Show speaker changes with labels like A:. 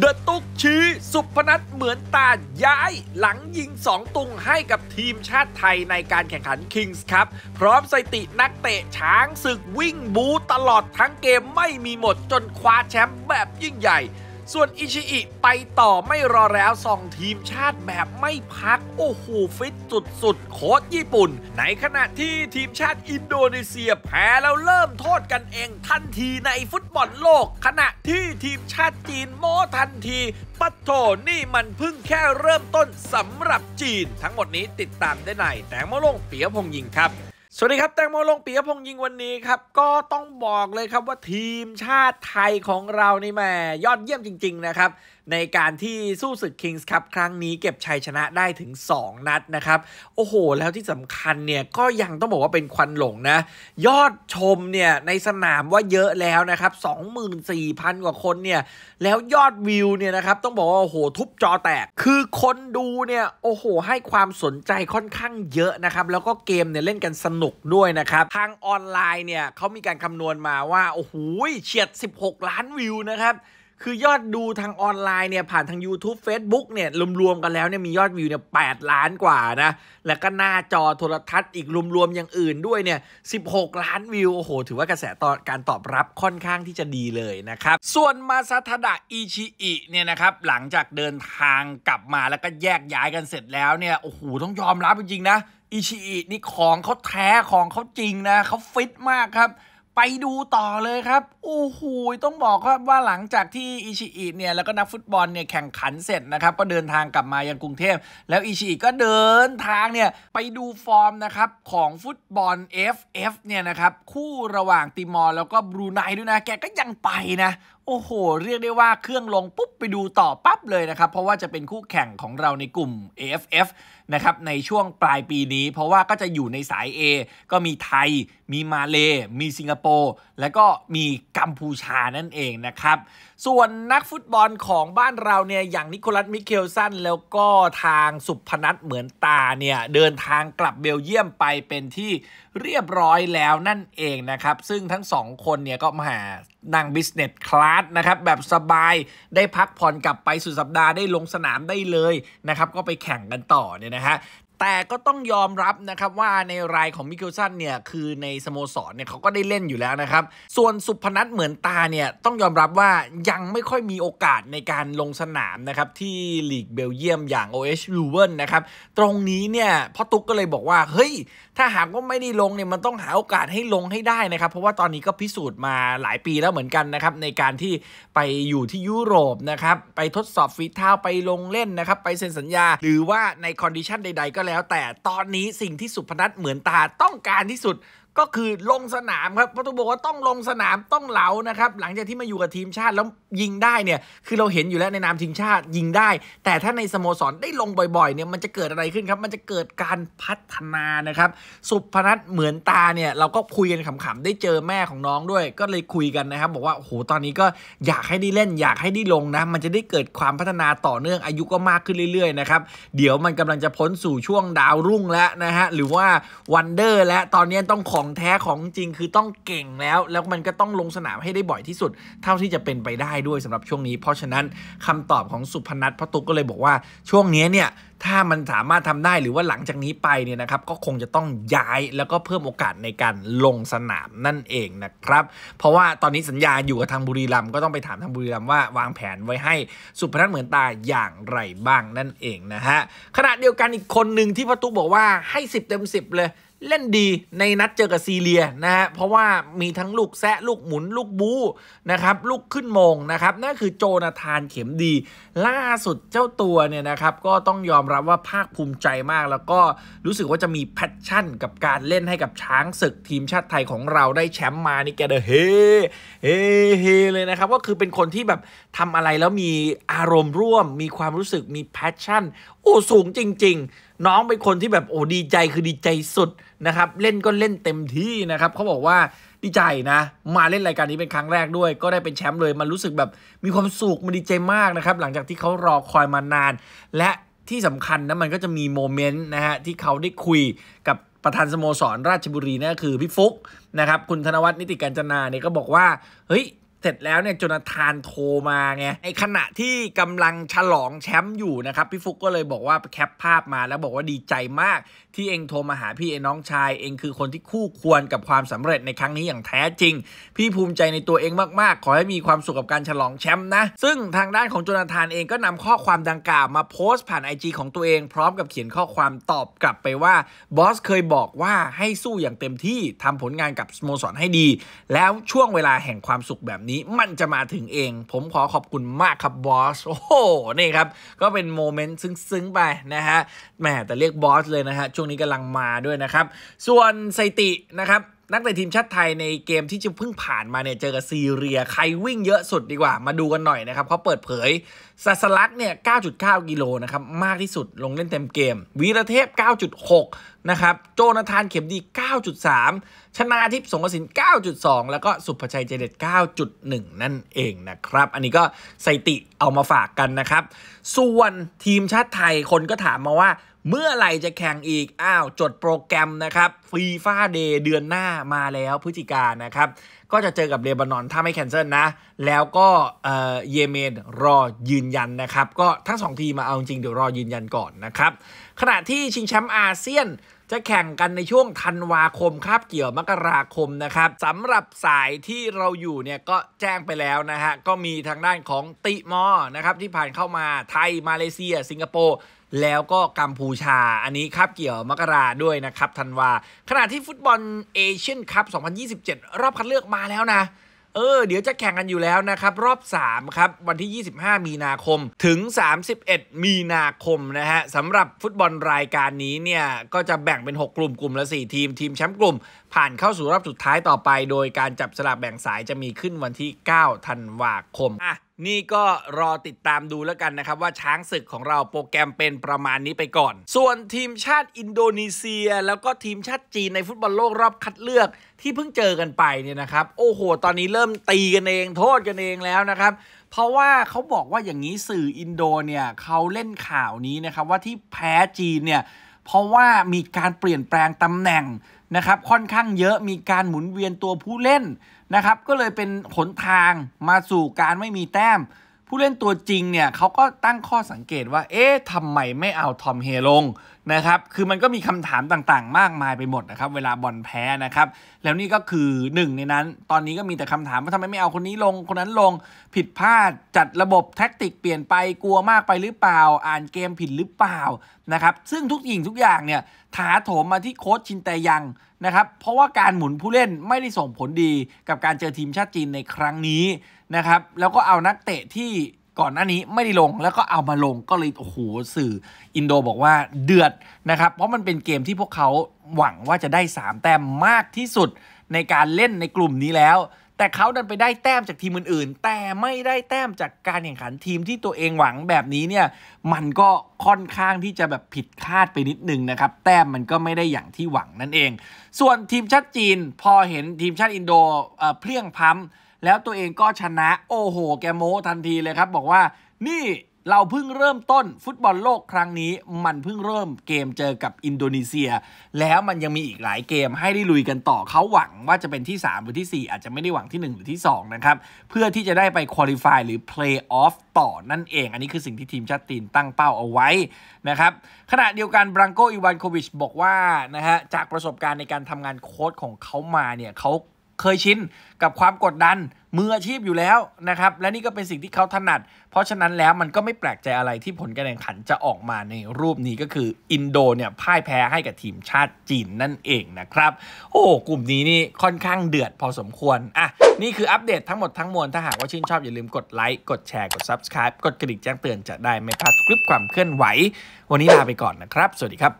A: เดอะตุกชี้สุพนัทเหมือนตาย้ายหลังยิง2 ตุงให้กับทีมชาติไทยในการแข่งขันคิงส์ครับพร้อมสตินักเตะช้างศึกวิ่งบูตลอดทั้งเกมไม่มีหมดจนคว้าแชมป์แบบยิ่งใหญ่ส่วนอิชิอิไปต่อไม่รอแล้วส่องทีมชาติแบบไม่พัก โอ้โหฟิตสุดๆโค้ชญี่ปุ่น ในขณะที่ทีมชาติอินโดนีเซียแพ้ แล้วเริ่มโทษกันเองทันทีในฟุตบอลโลก ขณะที่ทีมชาติจีนโม้ทันที ปัตโตนี่มันเพิ่งแค่เริ่มต้นสำหรับจีน ทั้งหมดนี้ติดตามได้ในแตงโมลงเปียพงยิงครับสวัสดีครับ แตงโมลงปียพงยิงวันนี้ครับ ก็ต้องบอกเลยครับว่าทีมชาติไทยของเรานี่แม่ ยอดเยี่ยมจริง ๆ นะครับในการที่สู้ศึก kingscup ครั้งนี้เก็บชัยชนะได้ถึง 2 นัดนะครับ โอ้โห แล้วที่สำคัญเนี่ยก็ยังต้องบอกว่าเป็นควันหลงนะ ยอดชมเนี่ยในสนามว่าเยอะแล้วนะครับ 24,000 กว่าคนเนี่ย แล้วยอดวิวเนี่ยนะครับต้องบอกว่าโอ้โหทุบจอแตก คือคนดูเนี่ยโอ้โหให้ความสนใจค่อนข้างเยอะนะครับ แล้วก็เกมเนี่ยเล่นกันสนุกด้วยนะครับ ทางออนไลน์เนี่ยเขามีการคำนวณมาว่าโอ้โหเฉียด 16 ล้านวิวนะครับคือยอดดูทางออนไลน์เนี่ยผ่านทาง YouTube Facebook เนี่ยรวมๆกันแล้วเนี่ยมียอดวิวเนี่ยแล้านกว่านะ แล้วก็หน้าจอโทรทัศน์ อีกรวมๆอย่างอื่นด้วยเนี่ย16 ล้านวิวโอ้โห ถือว่ากระแสตอนการตอบรับค่อนข้างที่จะดีเลยนะครับ ส่วนมาซาทดะอิชิอิเนี่ยนะครับหลังจากเดินทางกลับมาแล้วก็แยกย้ายกันเสร็จแล้วเนี่ยโอ้โห ต้องยอมรับจริงๆนะอิชิอินี่ของเขาแท้ของเขาจริงนะเขาฟิตมากครับไปดูต่อเลยครับ โอ้โห ต้องบอกครับว่าหลังจากที่อิชิอิเนี่ยแล้วก็นักฟุตบอลเนี่ยแข่งขันเสร็จนะครับ ก็เดินทางกลับมายังกรุงเทพแล้วอิชิอิก็เดินทางเนี่ย ไปดูฟอร์มนะครับของฟุตบอล FF เนี่ยนะครับ คู่ระหว่างติมอร์แล้วก็บรูไนด้วยนะแกก็ยังไปนะโอ้โห เรียกได้ว่าเครื่องลงปุ๊บ ไปดูต่อปั๊บเลยนะครับ เพราะว่าจะเป็นคู่แข่งของเราในกลุ่ม AFF นะครับในช่วงปลายปีนี้ เพราะว่าก็จะอยู่ในสาย A ก็มีไทย มีมาเล มีสิงคโปร์และก็มีกัมพูชา นั่นเองนะครับ ส่วนนักฟุตบอลของบ้านเราเนี่ยอย่างนิโคลัสมิเคลสันแล้วก็ทางสุพนัทเหมือนตาเนี่ยเดินทางกลับเบลเยียมไปเป็นที่เรียบร้อยแล้วนั่นเองนะครับซึ่งทั้งสองคนเนี่ยก็มานั่งบิสเนสคลาสนะครับ แบบสบายได้พักผ่อนกลับไปสุดสัปดาห์ได้ลงสนามได้เลยนะครับ ก็ไปแข่งกันต่อเนี่ยนะฮะแต่ก็ต้องยอมรับนะครับว่าในรายของมิเกลสันเนี่ย คือในสโมสรเนี่ยเขาก็ได้เล่นอยู่แล้วนะครับ ส่วนสุพนัทเหมือนตาเนี่ย ต้องยอมรับว่ายังไม่ค่อยมีโอกาสในการลงสนามนะครับ ที่ลีกเบลเยียมอย่าง OH l u v e n นะครับตรงนี้เนี่ยพ่อตุ๊กก็เลยบอกว่าเฮ้ยถ้าหากว่าไม่ได้ลงเนี่ยมันต้องหาโอกาสให้ลงให้ได้นะครับ เพราะว่าตอนนี้ก็พิสูจน์มาหลายปีแล้วเหมือนกันนะครับ ในการที่ไปอยู่ที่ยุโรปนะครับ ไปทดสอบฟีเท้าไปลงเล่นนะครับ ไปเซ็นสัญญา หรือว่าในคอนดิชันใดๆ ก็แล้วแต่ตอนนี้สิ่งที่สุพนัทเหมือนตาต้องการที่สุดก็คือลงสนามครับประตูบอกว่าต้องลงสนามต้องเหลานะครับหลังจากที่มาอยู่กับทีมชาติแล้วยิงได้เนี่ยคือเราเห็นอยู่แล้วในนามทีมชาติยิงได้ แต่ถ้าในสโมสรได้ลงบ่อย ๆเนี่ยมันจะเกิดอะไรขึ้นครับมันจะเกิดการพัฒนานะครับสุพนัทเหมือนตาเนี่ยเราก็คุยกันขำๆได้เจอแม่ของน้องด้วยก็เลยคุยกันนะครับบอกว่าโอ้โหตอนนี้ก็อยากให้ได้เล่น อยากให้ได้ลงนะมันจะได้เกิดความพัฒนาต่อเนื่องอายุก็มากขึ้นเรื่อยๆนะครับเดี๋ยวมันกำลังจะพ้นสู่ช่วงดาวรุ่งแล้วนะฮะหรือว่าวันเดอร์แล้วตอนนี้ต้องของของแท้ของจริงคือต้องเก่งแล้ว แล้วมันก็ต้องลงสนามให้ได้บ่อยที่สุด เท่าที่จะเป็นไปได้ด้วยสำหรับช่วงนี้ เพราะฉะนั้นคำตอบของสุพนัทพตุกก็เลยบอกว่าช่วงนี้เนี่ย ถ้ามันสามารถทำได้หรือว่าหลังจากนี้ไปเนี่ยนะครับก็คงจะต้องย้ายแล้วก็เพิ่มโอกาสในการลงสนามนั่นเองนะครับเพราะว่าตอนนี้สัญญาอยู่กับทางบุรีรัมย์ก็ต้องไปถามทางบุรีรัมย์ว่า วางแผนไว้ให้สุพนัทเหมือนตาอย่างไรบ้างนั่นเองนะฮะขณะเดียวกันอีกคนหนึ่งที่พตุกบอกว่าให้10เต็ม10เลยเล่นดีในนัดเจอกับ ซีเรีย นะฮะเพราะว่ามีทั้งลูกแซะลูกหมุนลูกบูนะครับลูกขึ้นมงนะครับ นั่นคือโจนาธานเข็มดี ล่าสุดเจ้าตัวเนี่ยนะครับ ก็ต้องยอมรับว่าภาคภูมิใจมาก แล้วก็รู้สึกว่าจะมีแพชชั่นกับการเล่นให้กับช้างศึกทีมชาติไทยของเราได้แชมป์มา นี่แกเดเฮเฮเฮเลยนะครับก็คือเป็นคนที่แบบทำอะไรแล้วมีอารมณ์ร่วมมีความรู้สึกมีแพชชั่นโอ้สูงจริงๆ น้องเป็นคนที่แบบโอ้ดีใจคือดีใจสุดนะครับเล่นก็เล่นเต็มที่นะครับเขาบอกว่าดีใจนะมาเล่นรายการนี้เป็นครั้งแรกด้วย ก็ได้เป็นแชมป์เลยมันรู้สึกแบบมีความสุขมันดีใจมากนะครับหลังจากที่เขารอคอยมานานและที่สำคัญนะมันก็จะมีโมเมนต์นะฮะที่เขาได้คุยกับประธานสโมสรราชบุรีนะั่นคือพี่ฟุกนะครับคุณธนวัฒน์นิติการจนาเนี่ยก็บอกว่า เฮ้ยเสร็จแล้วเนี่ยจนาธานโทรมาไงในขณะที่กำลังฉลองแชมป์อยู่นะครับพี่ฟุกก็เลยบอกว่าแคปภาพมาแล้วบอกว่าดีใจมาก ที่เองโทรมาหาพี่เอน้องชาย เองคือคนที่คู่ควรกับความสำเร็จในครั้งนี้อย่างแท้จริง พี่ภูมิใจในตัวเองมากๆขอให้มีความสุขกับการฉลองแชมป์นะ ซึ่งทางด้านของจนาธานเองก็นำข้อความดังกล่าว มาโพสต์ผ่าน IG ของตัวเอง พร้อมกับเขียนข้อความตอบกลับไปว่าบอสเคยบอกว่าให้สู้อย่างเต็มที่ทำผลงานกับสโมสรให้ดี แล้วช่วงเวลาแห่งความสุขแบบนี้มันจะมาถึงเอง ผม ขอ ขอบคุณมาก ครับ บอส โอ้โห นี่ ครับ ก็เป็น โมเมนต์ ซึ้งๆไปนะ ฮะแหมแต่ เรียก บอส เลย นะ ฮะ ช่วงนี้กำลังมาด้วยนะครับ ส่วนสตินะครับนักเตะทีมชาติไทยในเกมที่จะเพิ่งผ่านมาเนี่ยเจอกับซีเรีย ใครวิ่งเยอะสุดดีกว่ามาดูกันหน่อยนะครับเขาเปิดเผยสัสลักเนี่ย 9.9 กิโลนะครับมากที่สุดลงเล่นเต็มเกมวีรเทพ 9.6 นะครับ โจนาธานเข็มดี 9.3 ชนาทิพย์สงกสิน 9.2 แล้วก็สุภชัยเจเด็ด 9.1 นั่นเองนะครับ อันนี้ก็สติเอามาฝากกันนะครับ ส่วนทีมชาติไทยคนก็ถามมาว่าเมื่อไหร่จะแข่งอีก อ้าว จดโปรแกรม นะครับฟีฟ่าเดย์เดือนหน้ามาแล้วพฤศจิกานะครับ ก็จะเจอกับเลบานอนถ้าไม่แคนเซิลนะ แล้วก็เยเมนรอยืนยันนะครับ ก็ทั้ง 2 ทีมาเอาจริงเดี๋ยวรอยืนยันก่อนนะครับ ขณะที่ชิงแชมป์อาเซียนจะแข่งกันในช่วงธันวาคมคาบเกี่ยวมกราคมนะครับสำหรับสายที่เราอยู่เนี่ย ก็แจ้งไปแล้วนะฮะก็มีทางด้านของติมอนะครับ ที่ผ่านเข้ามาไทยมาเลเซีย สิงคโปร์แล้วก็กัมพูชา อันนี้คาบเกี่ยวมกราด้วยนะครับธันวา ขณะที่ฟุตบอลเอเชียนคัพ2027 รอบคัดเลือกมาแล้วนะเออเดี๋ยวจะแข่งกันอยู่แล้วนะครับ รอบ 3 ครับ วันที่ 25 มีนาคม ถึง 31 มีนาคมนะฮะสำหรับฟุตบอลรายการนี้เนี่ย ก็จะแบ่งเป็น 6 กลุ่มกลุ่มละ 4 ทีม ทีมแชมป์กลุ่มผ่านเข้าสู่รอบสุดท้ายต่อไป โดยการจับสลากแบ่งสายจะมีขึ้นวันที่ 9 ธันวาคมอ่ะนี่ก็รอติดตามดูแล้วกันนะครับ ว่าช้างศึกของเราโปรแกรมเป็นประมาณนี้ไปก่อน ส่วนทีมชาติอินโดนีเซียแล้วก็ ทีมชาติจีนในฟุตบอลโลกรอบคัดเลือกที่เพิ่งเจอกันไปเนี่ยนะครับโอ้โหตอนนี้เริ่มตีกันเองโทษกันเองแล้วนะครับเพราะว่าเขาบอกว่าอย่างนี้สื่ออินโดเนี่ยเขาเล่นข่าวนี้นะครับว่าที่แพ้จีนเนี่ยเพราะว่ามีการเปลี่ยนแปลงตำแหน่งนะครับ ค่อนข้างเยอะมีการหมุนเวียนตัวผู้เล่นนะครับ ก็เลยเป็นหนทางมาสู่การไม่มีแต้มผู้เล่นตัวจริงเนี่ยเขาก็ตั้งข้อสังเกตว่า เอ๊ะทำไมไม่เอาทอมเฮลงนะครับ คือมันก็มีคำถามต่างๆ มากมายไปหมดนะครับเวลาบอลแพ้นะครับ แล้วนี่ก็คือหนึ่งในนั้น ตอนนี้ก็มีแต่คำถามว่าทำไมไม่เอาคนนี้ลง คนนั้นลง ผิดพลาด จัดระบบแท็กติกเปลี่ยนไปกลัวมากไปหรือเปล่า อ่านเกมผิดหรือเปล่านะครับ ซึ่งทุกอย่างทุกอย่างเนี่ยถาโถมมาที่โค้ชชินแตยังนะครับ เพราะว่าการหมุนผู้เล่นไม่ได้ส่งผลดีกับการเจอทีมชาติจีนในครั้งนี้นะครับ แล้วก็เอานักเตะที่ก่อนหน้านี้ไม่ได้ลงแล้วก็เอามาลงก็เลยโอ้โหสื่อ อินโดบอกว่าเดือดนะครับ เพราะมันเป็นเกมที่พวกเขาหวังว่าจะได้3แต้มมากที่สุดในการเล่นในกลุ่มนี้แล้วแต่เขาดันไปได้แต้มจากทีมอื่นๆ แต่ไม่ได้แต้มจากการแข่งขันทีมที่ตัวเองหวังแบบนี้เนี่ย มันก็ค่อนข้างที่จะแบบผิดคาดไปนิดนึงนะครับ แต้มมันก็ไม่ได้อย่างที่หวังนั่นเอง ส่วนทีมชาติจีน พอเห็นทีมชาติอินโดเพลียงพั้มแล้วตัวเองก็ชนะโอ้โหแกโม้ทันทีเลยครับบอกว่านี่เราเพิ่งเริ่มต้นฟุตบอลโลกครั้งนี้มันเพิ่งเริ่มเกมเจอกับอินโดนีเซีย แล้วมันยังมีอีกหลายเกมให้ได้ลุยกันต่อเขาหวังว่าจะเป็นที่ 3 หรือที่ 4 อาจจะไม่ได้หวังที่ 1 หรือที่2นะครับเพื่อที่จะได้ไปคุริฟายหรือเพลย์ออฟต่อนั่นเอง อันนี้คือสิ่งที่ทีมชาติตีนตั้งเป้าเอาไว้นะครับ ขณะเดียวกันบรังโกอิวานโควิชบอกว่านะฮะจากประสบการณ์ในการทำงานโค้ชของเขามาเนี่ยเขาเคยชินกับความกดดันมืออาชีพอยู่แล้วนะครับ และนี่ก็เป็นสิ่งที่เขาถนัด เพราะฉะนั้นแล้วมันก็ไม่แปลกใจอะไรที่ผลการแข่งขันจะออกมาในรูปนี้ก็คืออินโดเนี่ยพ่ายแพ้ให้กับทีมชาติจีนนั่นเองนะครับโอ้กลุ่มนี้นี่ค่อนข้างเดือดพอสมควร อ่ะ นี่คืออัปเดตทั้งหมดทั้งมวล ถ้าหากว่าชื่นชอบอย่าลืมกดไลค์กดแชร์กด subscribe กดกระดิ่งแจ้งเตือนจะได้ไม่พลาดคลิปความเคลื่อนไหววันนี้ลาไปก่อนนะครับ สวัสดีครับ